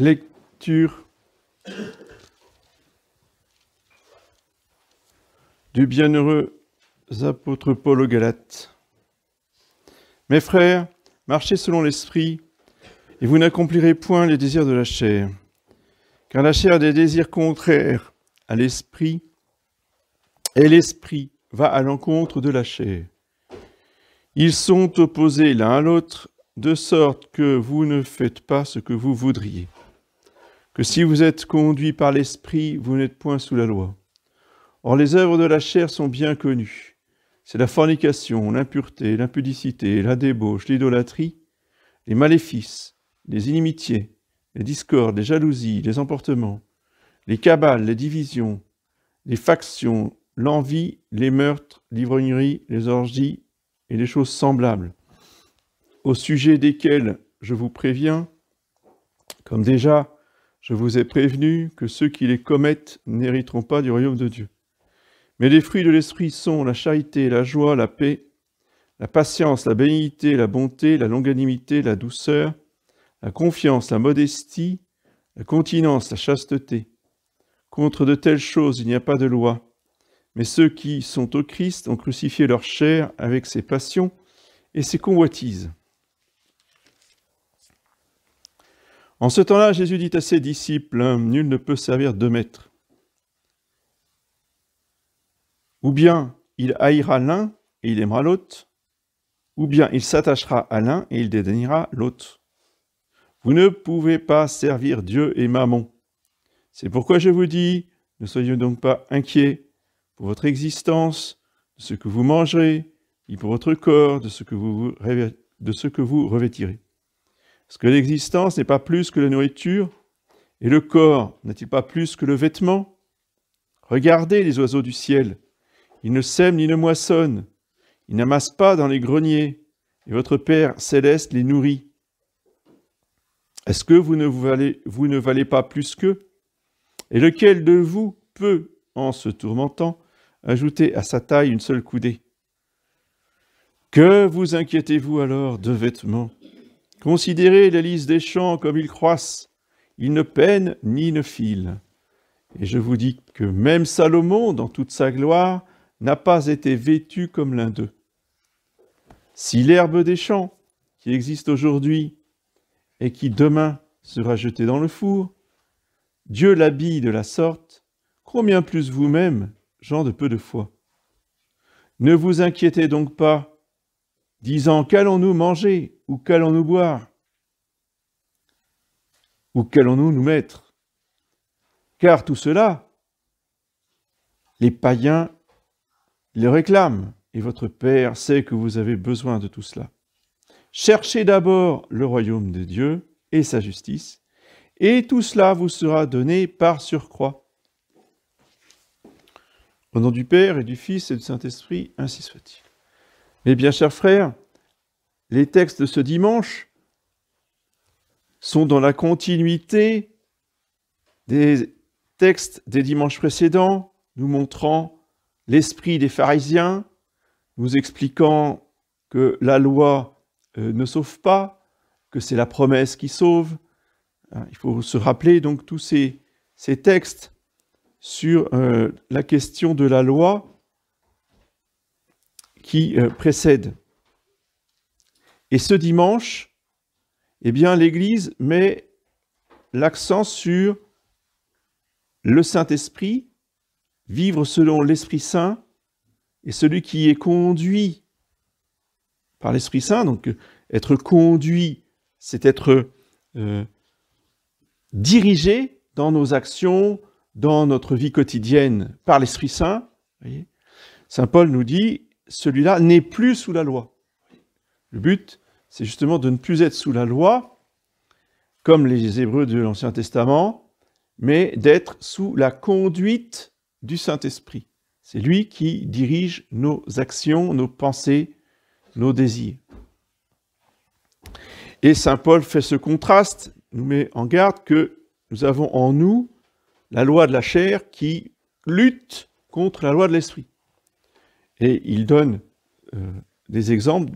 Lecture du bienheureux apôtre Paul aux Galates. Mes frères, marchez selon l'Esprit, et vous n'accomplirez point les désirs de la chair, car la chair a des désirs contraires à l'Esprit, et l'Esprit va à l'encontre de la chair. Ils sont opposés l'un à l'autre, de sorte que vous ne faites pas ce que vous voudriez que si vous êtes conduit par l'Esprit, vous n'êtes point sous la loi. Or les œuvres de la chair sont bien connues. C'est la fornication, l'impureté, l'impudicité, la débauche, l'idolâtrie, les maléfices, les inimitiés, les discordes, les jalousies, les emportements, les cabales, les divisions, les factions, l'envie, les meurtres, l'ivrognerie, les orgies et les choses semblables, au sujet desquelles je vous préviens, comme déjà je vous ai prévenu que ceux qui les commettent n'hériteront pas du royaume de Dieu. Mais les fruits de l'esprit sont la charité, la joie, la paix, la patience, la bénignité, la bonté, la longanimité, la douceur, la confiance, la modestie, la continence, la chasteté. Contre de telles choses il n'y a pas de loi. Mais ceux qui sont au Christ ont crucifié leur chair avec ses passions et ses convoitises. En ce temps-là, Jésus dit à ses disciples, hein, Nul ne peut servir deux maîtres. Ou bien il haïra l'un et il aimera l'autre, ou bien il s'attachera à l'un et il dédaignera l'autre. Vous ne pouvez pas servir Dieu et Maman. C'est pourquoi je vous dis, ne soyez donc pas inquiets pour votre existence, de ce que vous mangerez, et pour votre corps, de ce que vous, de ce que vous revêtirez. Est-ce que l'existence n'est pas plus que la nourriture, et le corps n'est-il pas plus que le vêtement Regardez les oiseaux du ciel. Ils ne sèment ni ne moissonnent. Ils n'amassent pas dans les greniers, et votre Père céleste les nourrit. Est-ce que vous ne, vous ne valez pas plus qu'eux Et lequel de vous peut, en se tourmentant, ajouter à sa taille une seule coudée Que vous inquiétez-vous alors de vêtements Considérez les lys des champs comme ils croissent, ils ne peinent ni ne filent. Et je vous dis que même Salomon, dans toute sa gloire, n'a pas été vêtu comme l'un d'eux. Si l'herbe des champs, qui existe aujourd'hui et qui demain sera jetée dans le four, Dieu l'habille de la sorte, combien plus vous-même, gens de peu de foi. Ne vous inquiétez donc pas disant Qu'allons-nous manger Ou qu'allons-nous boire Ou qu'allons-nous nous mettre Car tout cela, les païens le réclament, et votre Père sait que vous avez besoin de tout cela. Cherchez d'abord le royaume de Dieu et sa justice, et tout cela vous sera donné par surcroît. Au nom du Père et du Fils et du Saint-Esprit, ainsi soit-il. Eh bien, chers frères, les textes de ce dimanche sont dans la continuité des textes des dimanches précédents, nous montrant l'esprit des pharisiens, nous expliquant que la loi euh, ne sauve pas, que c'est la promesse qui sauve. Hein, il faut se rappeler donc tous ces, textes sur euh, la question de la loi qui euh, précède. Et ce dimanche, eh bien, l'Église met l'accent sur le Saint-Esprit, vivre selon l'Esprit Saint, et celui qui est conduit par l'Esprit Saint, donc euh, être conduit, c'est être euh, dirigé dans nos actions, dans notre vie quotidienne par l'Esprit Saint. Saint Paul nous dit, celui-là n'est plus sous la loi. Le but, c'est justement de ne plus être sous la loi, comme les Hébreux de l'Ancien Testament, mais d'être sous la conduite du Saint-Esprit. C'est lui qui dirige nos actions, nos pensées, nos désirs. Et Saint Paul fait ce contraste, nous met en garde que nous avons en nous la loi de la chair qui lutte contre la loi de l'esprit. Et il donne euh, des exemples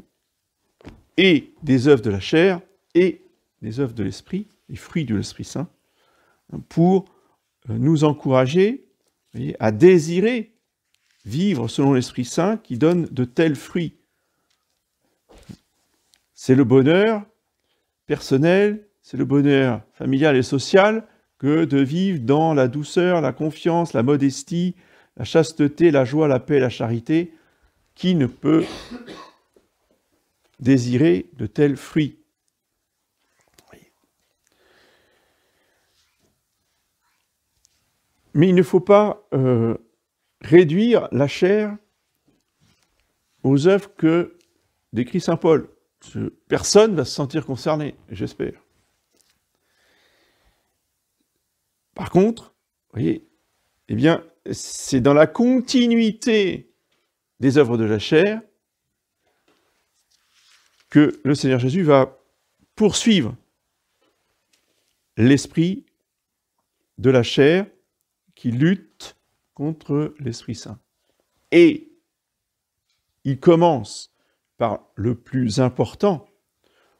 et des œuvres de la chair et des œuvres de l'esprit, les fruits de l'Esprit Saint, hein, pour euh, nous encourager à désirer vivre selon l'Esprit Saint qui donne de tels fruits. C'est le bonheur personnel, c'est le bonheur familial et social que de vivre dans la douceur, la confiance, la modestie, la chasteté, la joie, la paix, la charité, qui ne peut désirer de tels fruits Mais il ne faut pas euh, réduire la chair aux œuvres que décrit Saint Paul. Personne ne va se sentir concerné, j'espère. Par contre, vous voyez, eh bien, c'est dans la continuité des œuvres de la chair que le Seigneur Jésus va poursuivre l'esprit de la chair qui lutte contre l'Esprit Saint. Et il commence par le plus important,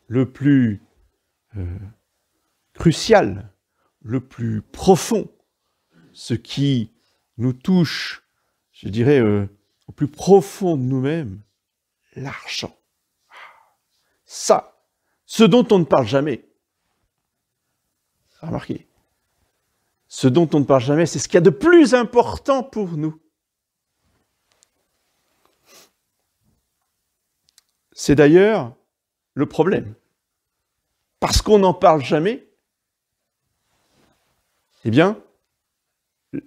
le plus euh, crucial, le plus profond, ce qui nous touche, je dirais, euh, au plus profond de nous-mêmes, l'argent. Ah, ça, ce dont on ne parle jamais. Remarquez. Ce dont on ne parle jamais, c'est ce qu'il y a de plus important pour nous. C'est d'ailleurs le problème. Parce qu'on n'en parle jamais, eh bien,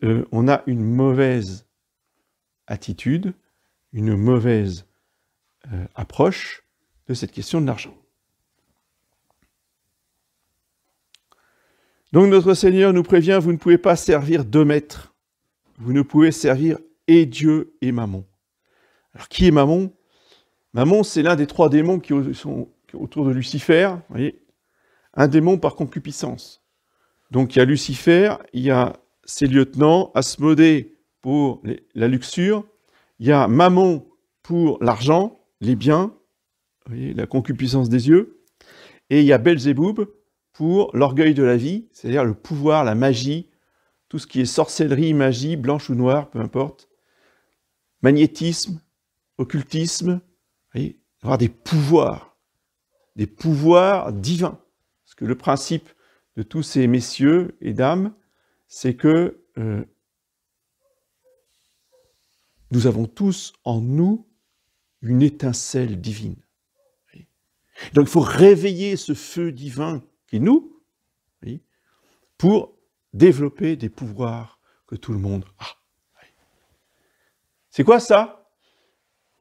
euh, on a une mauvaise attitude, une mauvaise euh, approche de cette question de l'argent. Donc notre Seigneur nous prévient, vous ne pouvez pas servir deux maîtres, vous ne pouvez servir et Dieu et Mammon. Alors qui est Mammon Mammon, c'est l'un des trois démons qui sont autour de Lucifer, vous voyez un démon par concupiscence. Donc il y a Lucifer, il y a ses lieutenants, Asmodée pour la luxure, il y a Mammon pour l'argent, les biens, la concupiscence des yeux, et il y a Belzéboub pour l'orgueil de la vie, c'est-à-dire le pouvoir, la magie, tout ce qui est sorcellerie, magie, blanche ou noire, peu importe, magnétisme, occultisme, vous voyez, avoir des pouvoirs, des pouvoirs divins. Parce que le principe de tous ces messieurs et dames, c'est que euh, nous avons tous en nous une étincelle divine. Donc il faut réveiller ce feu divin qui nous, pour développer des pouvoirs que tout le monde a. C'est quoi ça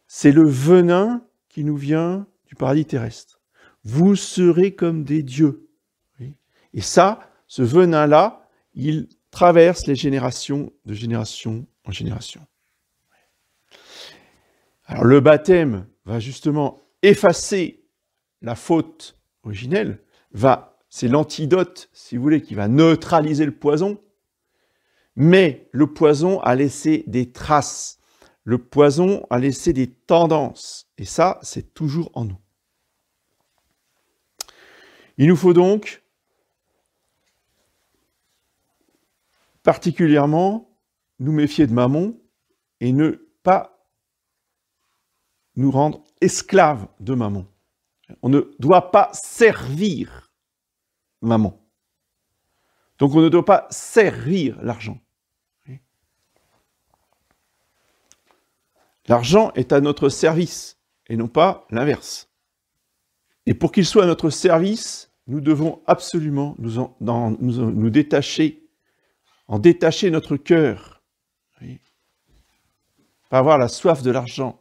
C'est le venin qui nous vient du paradis terrestre. Vous serez comme des dieux. Et ça, ce venin-là, il traverse les générations de génération en génération. Alors le baptême va justement effacer la faute originelle, va, c'est l'antidote, si vous voulez, qui va neutraliser le poison, mais le poison a laissé des traces, le poison a laissé des tendances, et ça, c'est toujours en nous. Il nous faut donc particulièrement nous méfier de maman et ne pas nous rendre esclaves de maman. On ne doit pas servir maman. Donc on ne doit pas servir l'argent. L'argent est à notre service et non pas l'inverse. Et pour qu'il soit à notre service, nous devons absolument nous, nous détacher en détacher notre cœur. Pas avoir la soif de l'argent.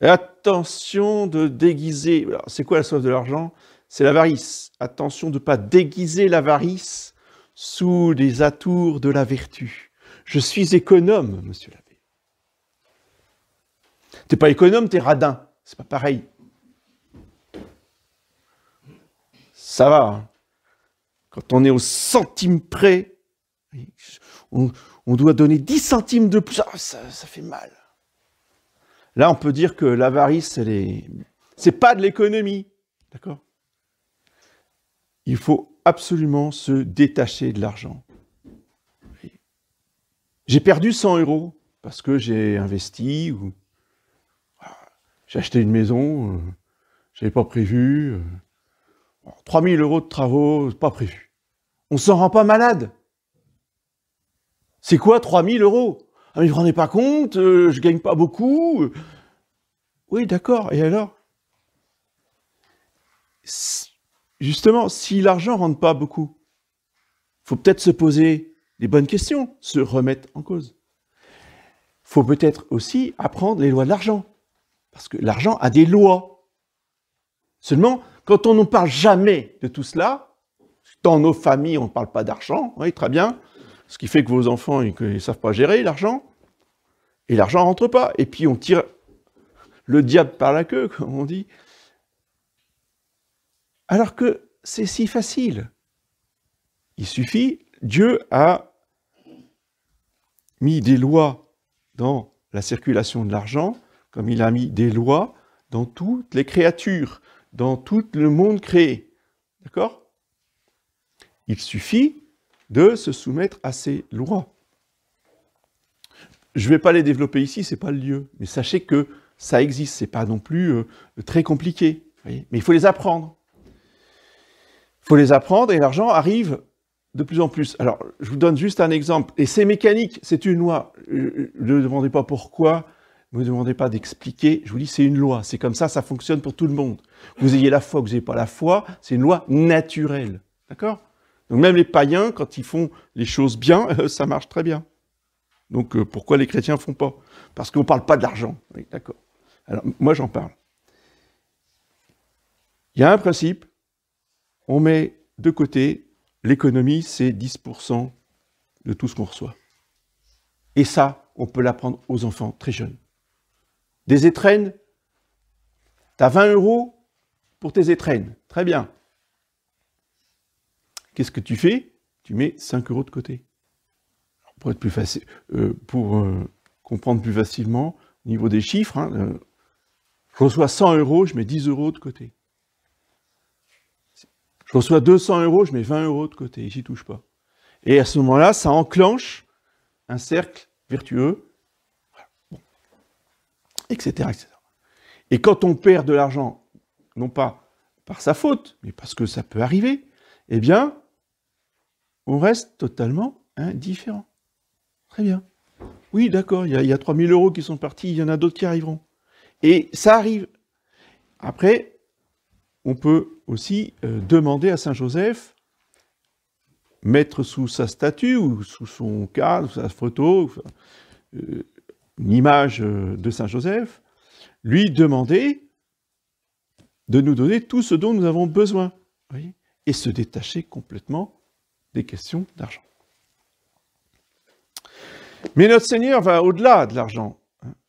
attention de déguiser. C'est quoi la soif de l'argent C'est l'avarice. Attention de ne pas déguiser l'avarice sous les atours de la vertu. Je suis économe, monsieur l'abbé. T'es pas économe, t'es radin. C'est pas pareil. Ça va. Hein. Quand on est au centime près, on, doit donner 10 centimes de plus. Ah, ça, fait mal. Là, on peut dire que l'avarice, c'est pas de l'économie. D'accord Il faut absolument se détacher de l'argent. J'ai perdu 100 euros parce que j'ai investi ou ah, j'ai acheté une maison, euh, je n'avais pas prévu. 3000 euh, euros de travaux, pas prévu. On s'en rend pas malade. C'est quoi 3000 euros Ah mais vous ne vous rendez pas compte, Je euh, je gagne pas beaucoup. Oui, d'accord, et alors Justement, si l'argent ne rentre pas beaucoup, il faut peut-être se poser des bonnes questions, se remettre en cause. Il faut peut-être aussi apprendre les lois de l'argent, parce que l'argent a des lois. Seulement, quand on ne parle jamais de tout cela, dans nos familles, on ne parle pas d'argent, oui, très bien, ce qui fait que vos enfants, ne savent pas gérer l'argent, et l'argent rentre pas. Et puis on tire le diable par la queue, comme on dit. Alors que c'est si facile. Il suffit, Dieu a mis des lois dans la circulation de l'argent, comme il a mis des lois dans toutes les créatures, dans tout le monde créé. D'accord Il suffit de se soumettre à ces lois. Je ne vais pas les développer ici, ce n'est pas le lieu. Mais sachez que ça existe, ce n'est pas non plus euh, très compliqué. mais il faut les apprendre. Il faut les apprendre et l'argent arrive de plus en plus. Alors, je vous donne juste un exemple. Et c'est mécanique, c'est une loi. Euh, euh, ne demandez pas pourquoi, ne me demandez pas d'expliquer. Je vous dis, c'est une loi. C'est comme ça, ça fonctionne pour tout le monde. Vous ayez la foi, vous n'ayez pas la foi, c'est une loi naturelle. D'accord donc même les païens, quand ils font les choses bien, ça marche très bien. Donc euh, pourquoi les chrétiens font pas Parce qu'on ne parle pas de l'argent. Oui, d'accord. Alors moi j'en parle. Il y a un principe, on met de côté l'économie, c'est 10% de tout ce qu'on reçoit. Et ça, on peut l'apprendre aux enfants très jeunes. Des étrennes, tu as 20 euros pour tes étrennes, très bien qu'est-ce que tu fais Tu mets 5 euros de côté. pour, être plus facile, euh, pour euh, comprendre plus facilement, au niveau des chiffres, hein, euh, je reçois 100 euros, je mets 10 euros de côté. Je reçois 200 euros, je mets 20 euros de côté, j'y touche pas. Et à ce moment-là, ça enclenche un cercle vertueux, etc., etc. Et quand on perd de l'argent, non pas par sa faute, mais parce que ça peut arriver, eh bien, on reste totalement indifférent. Très bien. Oui, d'accord, il y, a 3000 euros qui sont partis, il y en a d'autres qui arriveront. Et ça arrive. Après, on peut aussi euh, demander à Saint Joseph, mettre sous sa statue ou sous son cadre, sous sa photo, euh, une image euh, de Saint Joseph, lui demander de nous donner tout ce dont nous avons besoin. et se détacher complètement des questions d'argent. Mais notre Seigneur va au-delà de l'argent.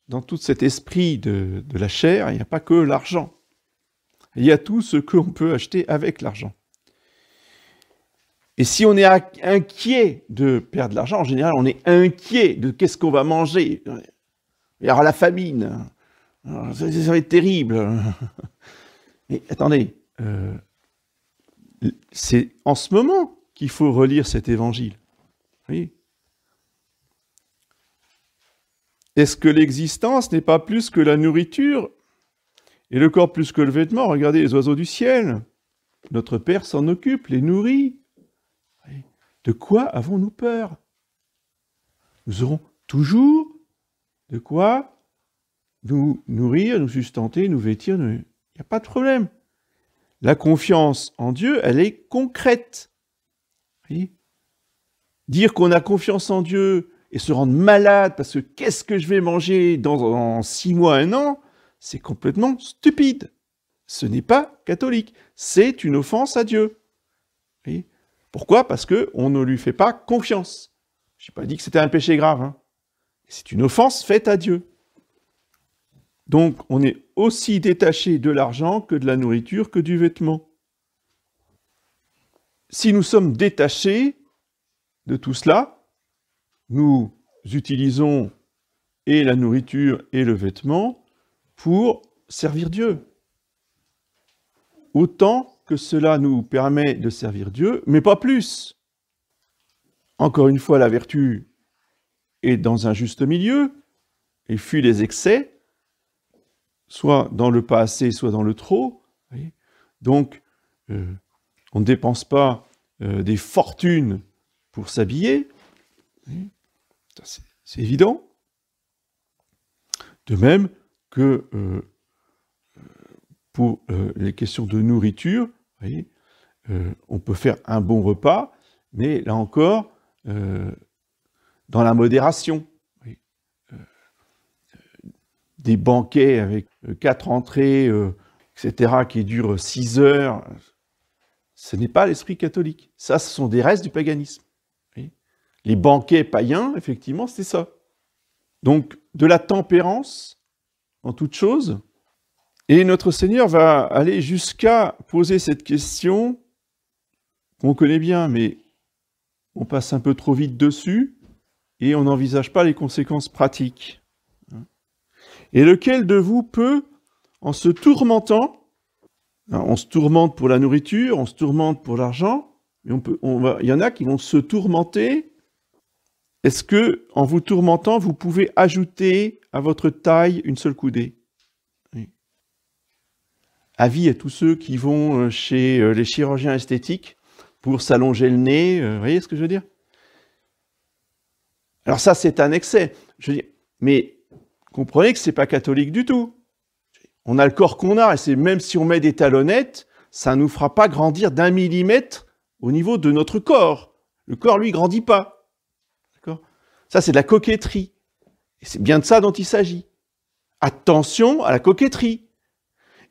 Dans tout cet esprit de, la chair, il n'y a pas que l'argent. Il y a tout ce qu'on peut acheter avec l'argent. Et si on est inquiet de perdre de l'argent, en général, on est inquiet de qu'est-ce qu'on va manger. Il y aura la famine. ça, va être terrible. Mais attendez, euh, c'est en ce moment qu'il faut relire cet évangile. Oui. Est-ce que l'existence n'est pas plus que la nourriture et le corps plus que le vêtement Regardez les oiseaux du ciel. Notre Père s'en occupe, les nourrit. De quoi avons-nous peur Nous aurons toujours de quoi nous nourrir, nous sustenter, nous vêtir. Il n'y a pas de problème. La confiance en Dieu, elle est concrète. Dire qu'on a confiance en Dieu et se rendre malade parce que qu'est-ce que je vais manger dans, six mois, un an, c'est complètement stupide. Ce n'est pas catholique. C'est une offense à Dieu. Pourquoi Parce qu'on ne lui fait pas confiance. Je n'ai pas dit que c'était un péché grave. Hein. C'est une offense faite à Dieu. Donc on est aussi détaché de l'argent que de la nourriture, que du vêtement si nous sommes détachés de tout cela, nous utilisons et la nourriture et le vêtement pour servir Dieu. Autant que cela nous permet de servir Dieu, mais pas plus. Encore une fois, la vertu est dans un juste milieu et fuit les excès, soit dans le pas assez, soit dans le trop. Donc, euh, on ne dépense pas euh, des fortunes pour s'habiller. C'est évident. De même que euh, pour euh, les questions de nourriture, on peut faire un bon repas, mais là encore, dans la modération. des banquets avec quatre entrées, etc., qui durent six heures, ce n'est pas l'esprit catholique. Ça, ce sont des restes du paganisme. Les banquets païens, effectivement, c'est ça. Donc, de la tempérance en toute chose. Et notre Seigneur va aller jusqu'à poser cette question qu'on connaît bien, mais on passe un peu trop vite dessus et on n'envisage pas les conséquences pratiques. Et lequel de vous peut, en se tourmentant, Hein, on se tourmente pour la nourriture, on se tourmente pour l'argent, mais on il y en a qui vont se tourmenter. Est-ce que, en vous tourmentant, vous pouvez ajouter à votre taille une seule coudée Avis à tous ceux qui vont euh, chez euh, les chirurgiens esthétiques pour s'allonger le nez, euh, vous voyez ce que je veux dire Alors ça, c'est un excès. Je mais comprenez que ce n'est pas catholique du tout. On a le corps qu'on a, et c'est même si on met des talonnettes, ça ne nous fera pas grandir d'un millimètre au niveau de notre corps. Le corps, lui, grandit pas. D'accord Ça, c'est de la coquetterie. Et c'est bien de ça dont il s'agit. Attention à la coquetterie.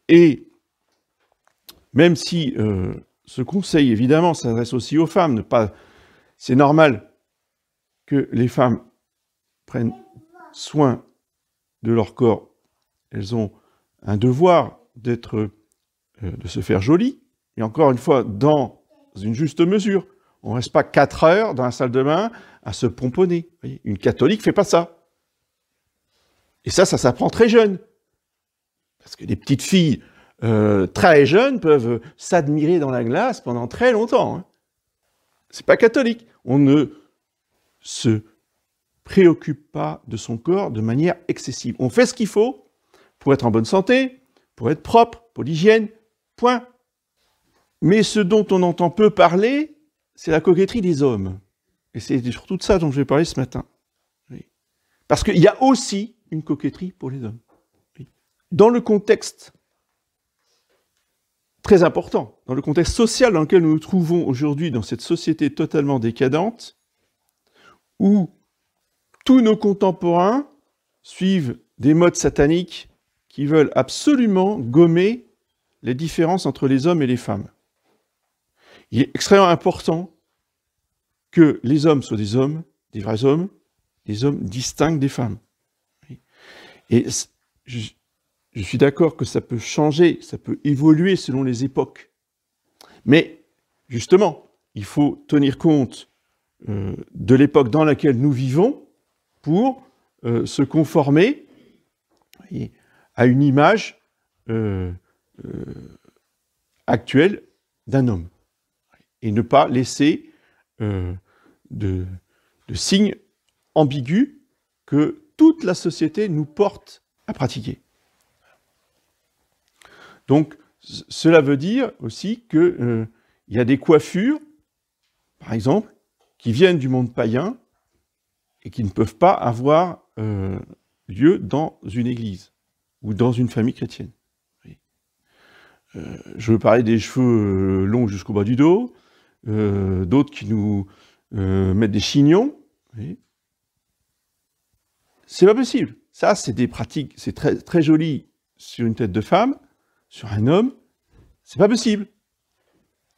Et même si euh, ce conseil, évidemment, s'adresse aussi aux femmes, ne pas... c'est normal que les femmes prennent soin de leur corps. Elles ont un devoir d'être, euh, de se faire joli, et encore une fois, dans une juste mesure. On ne reste pas quatre heures dans la salle de bain à se pomponner. une catholique ne fait pas ça. Et ça, ça s'apprend très jeune. Parce que des petites filles euh, très jeunes peuvent s'admirer dans la glace pendant très longtemps. Ce hein. C'est pas catholique. On ne se préoccupe pas de son corps de manière excessive. On fait ce qu'il faut, pour être en bonne santé, pour être propre, pour l'hygiène, point. Mais ce dont on entend peu parler, c'est la coquetterie des hommes. Et c'est surtout de ça dont je vais parler ce matin. Parce qu'il y a aussi une coquetterie pour les hommes. Dans le contexte très important, dans le contexte social dans lequel nous nous trouvons aujourd'hui, dans cette société totalement décadente, où tous nos contemporains suivent des modes sataniques qui veulent absolument gommer les différences entre les hommes et les femmes. Il est extrêmement important que les hommes soient des hommes, des vrais hommes, des hommes distincts des femmes. Et je, suis d'accord que ça peut changer, ça peut évoluer selon les époques. Mais justement, il faut tenir compte euh, de l'époque dans laquelle nous vivons pour euh, se conformer à une image euh, euh, actuelle d'un homme. Et ne pas laisser euh, de, signes ambigus que toute la société nous porte à pratiquer. Donc, cela veut dire aussi qu'il y a des coiffures, par exemple, qui viennent du monde païen et qui ne peuvent pas avoir lieu dans une église ou dans une famille chrétienne. Euh, je veux parler des cheveux euh, longs jusqu'au bas du dos, euh, d'autres qui nous mettent des chignons. C'est pas possible. Ça, c'est des pratiques, c'est très, très joli sur une tête de femme, sur un homme. C'est pas possible.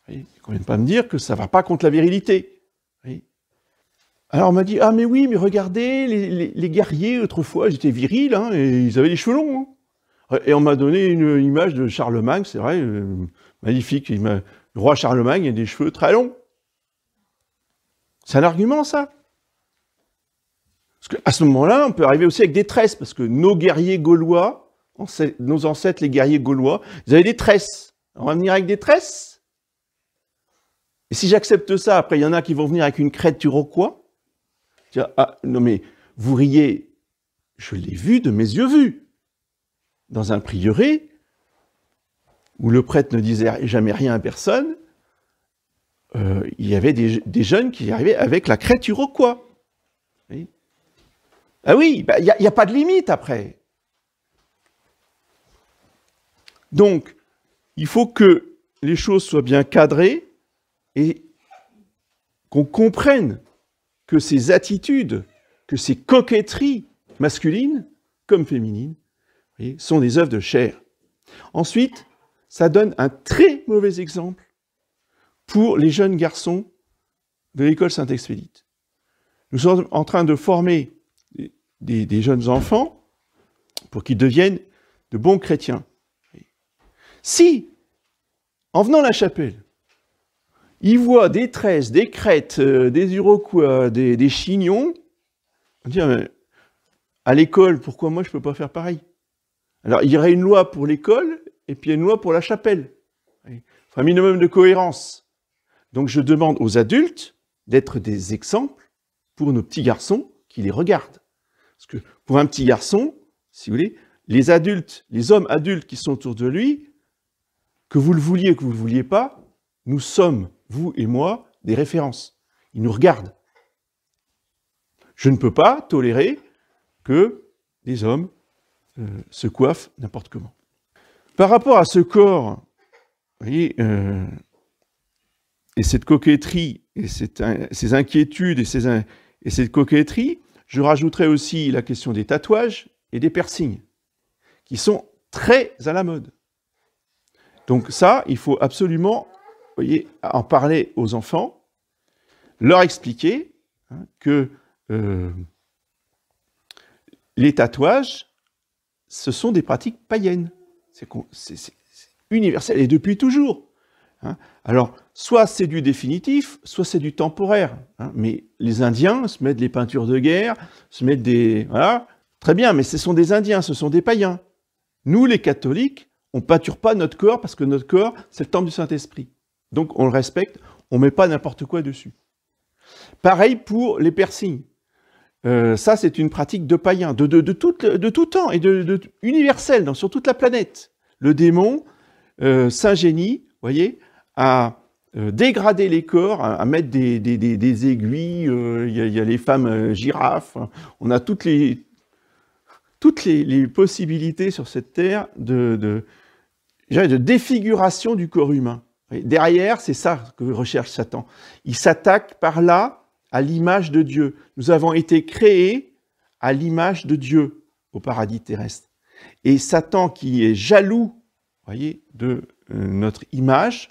Oui. ne convient pas me dire que ça va pas contre la virilité. Alors on m'a dit Ah, mais oui, mais regardez, les, guerriers autrefois, j'étais viril, hein, et ils avaient les cheveux longs. Hein. Et on m'a donné une image de Charlemagne, c'est vrai, euh, magnifique. le roi Charlemagne a des cheveux très longs. C'est un argument, ça. Parce qu'à ce moment-là, on peut arriver aussi avec des tresses, parce que nos guerriers gaulois, nos ancêtres, les guerriers gaulois, ils avaient des tresses. On va venir avec des tresses. Et si j'accepte ça, après, il y en a qui vont venir avec une crête turquoise ah, non mais, vous riez, je l'ai vu de mes yeux vus. Dans un prieuré, où le prêtre ne disait jamais rien à personne, euh, il y avait des, jeunes qui arrivaient avec la crête quoi Oui. Ah oui, bah, il n'y a pas de limite après. Donc, il faut que les choses soient bien cadrées et qu'on comprenne que ces attitudes, que ces coquetteries masculines comme féminines sont des œuvres de chair. Ensuite, ça donne un très mauvais exemple pour les jeunes garçons de l'école Saint-Expédite. Nous sommes en train de former des, des jeunes enfants pour qu'ils deviennent de bons chrétiens. Si, en venant à la chapelle, il voit des tresses, des crêtes, euh, des uroquois, euh, des, chignons. On dit, ah, à l'école, pourquoi moi je ne peux pas faire pareil Alors, il y aurait une loi pour l'école et puis une loi pour la chapelle. un minimum de cohérence. Donc, je demande aux adultes d'être des exemples pour nos petits garçons qui les regardent. Parce que pour un petit garçon, si vous voulez, les adultes, les hommes adultes qui sont autour de lui, que vous le vouliez, ou que vous ne le vouliez pas, nous sommes vous et moi, des références. Ils nous regardent. Je ne peux pas tolérer que des hommes euh, se coiffent n'importe comment. Par rapport à ce corps, voyez, euh, et cette coquetterie, et ces inquiétudes et, et cette coquetterie, je rajouterai aussi la question des tatouages et des piercings, qui sont très à la mode. Donc ça, il faut absolument voyez, en parler aux enfants, leur expliquer hein, que euh, les tatouages, ce sont des pratiques païennes. C'est universel et depuis toujours. Hein. Alors, soit c'est du définitif, soit c'est du temporaire. Hein. Mais les Indiens se mettent des peintures de guerre, se mettent des... Voilà, très bien, mais ce sont des Indiens, ce sont des païens. Nous, les catholiques, on ne peinture pas notre corps parce que notre corps, c'est le temple du Saint-Esprit. Donc on le respecte, on ne met pas n'importe quoi dessus. Pareil pour les piercings. Euh, ça, c'est une pratique de païen de, de, tout, de tout, temps et de, universelle sur toute la planète. Le démon euh, s'ingénie, voyez, à euh, dégrader les corps, à, mettre des, aiguilles. Il y, a les femmes girafes. Hein. on a toutes les, toutes les, possibilités sur cette terre de, de, de défiguration du corps humain. Derrière, c'est ça que recherche Satan. Il s'attaque par là à l'image de Dieu. Nous avons été créés à l'image de Dieu au paradis terrestre. Et Satan, qui est jaloux, voyez, de euh, notre image,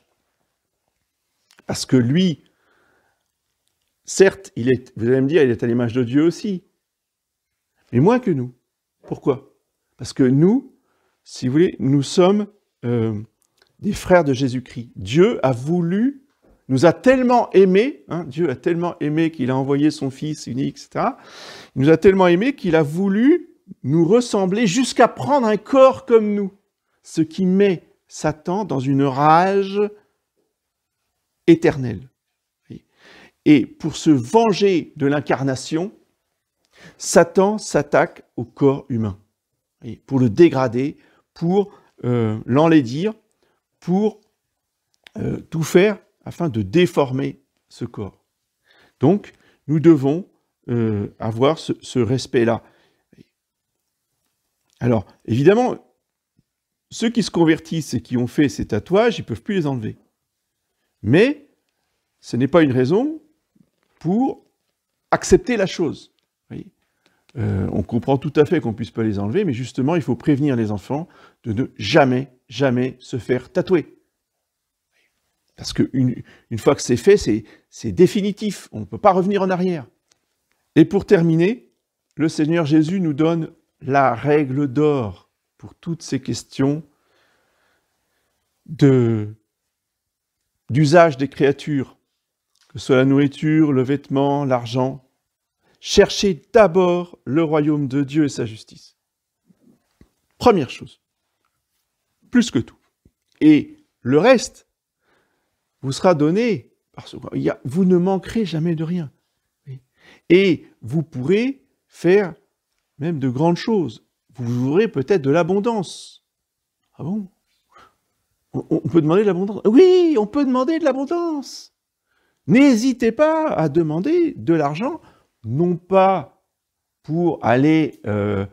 parce que lui, certes, il est, vous allez me dire, il est à l'image de Dieu aussi, mais moins que nous. Pourquoi Parce que nous, si vous voulez, nous sommes euh, des frères de Jésus-Christ. Dieu a voulu, nous a tellement aimés, hein, Dieu a tellement aimé qu'il a envoyé son Fils unique, etc. Il nous a tellement aimés qu'il a voulu nous ressembler jusqu'à prendre un corps comme nous, ce qui met Satan dans une rage éternelle. Et pour se venger de l'incarnation, Satan s'attaque au corps humain, pour le dégrader, pour euh, l'enlaidir, pour euh, tout faire afin de déformer ce corps. Donc, nous devons euh, avoir ce, respect-là. Alors, évidemment, ceux qui se convertissent et qui ont fait ces tatouages, ils ne peuvent plus les enlever. Mais ce n'est pas une raison pour accepter la chose. Euh, on comprend tout à fait qu'on ne puisse pas les enlever, mais justement, il faut prévenir les enfants de ne jamais jamais se faire tatouer. Parce qu'une une fois que c'est fait, c'est définitif, on ne peut pas revenir en arrière. Et pour terminer, le Seigneur Jésus nous donne la règle d'or pour toutes ces questions d'usage des créatures, que ce soit la nourriture, le vêtement, l'argent. Cherchez d'abord le royaume de Dieu et sa justice. Première chose plus que tout. Et le reste vous sera donné, parce que vous ne manquerez jamais de rien. Et vous pourrez faire même de grandes choses. Vous aurez peut-être de l'abondance. Ah bon on, peut demander de l'abondance. Oui, on peut demander de l'abondance. N'hésitez pas à demander de l'argent, non pas pour aller euh,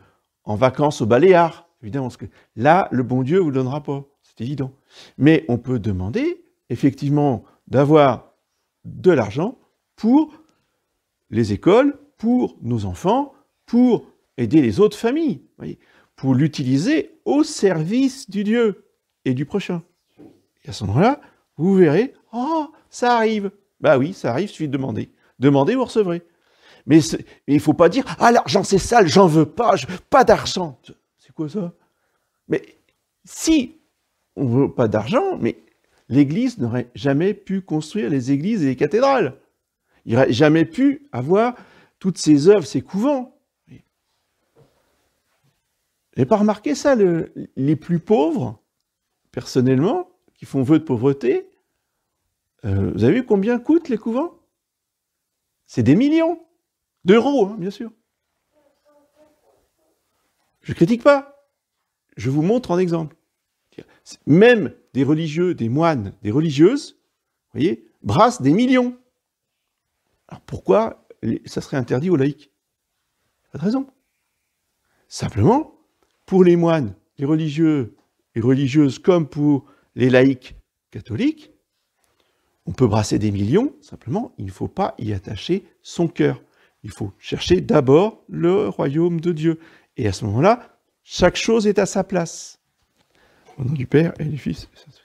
en vacances au Baléares, Évidemment, que là, le bon Dieu ne vous donnera pas, c'est évident. Mais on peut demander, effectivement, d'avoir de l'argent pour les écoles, pour nos enfants, pour aider les autres familles, pour l'utiliser au service du Dieu et du prochain. Et à ce moment-là, vous verrez, oh, ça arrive. Bah oui, ça arrive, il suffit de demander. Demandez, vous recevrez. Mais, il ne faut pas dire, ah l'argent c'est sale, j'en veux pas, je, pas d'argent ça Mais si on ne veut pas d'argent, mais l'Église n'aurait jamais pu construire les églises et les cathédrales. Il n'aurait jamais pu avoir toutes ces œuvres, ces couvents. et pas remarqué ça, le, les plus pauvres, personnellement, qui font vœu de pauvreté, euh, vous avez vu combien coûtent les couvents C'est des millions d'euros, hein, bien sûr. Je critique pas. Je vous montre en exemple. Même des religieux, des moines, des religieuses, vous voyez, brassent des millions. Alors pourquoi ça serait interdit aux laïcs Pas de raison. Simplement, pour les moines, les religieux et religieuses, comme pour les laïcs catholiques, on peut brasser des millions, simplement, il ne faut pas y attacher son cœur. Il faut chercher d'abord le royaume de Dieu. Et à ce moment-là, chaque chose est à sa place. Au nom du Père et du Fils. Et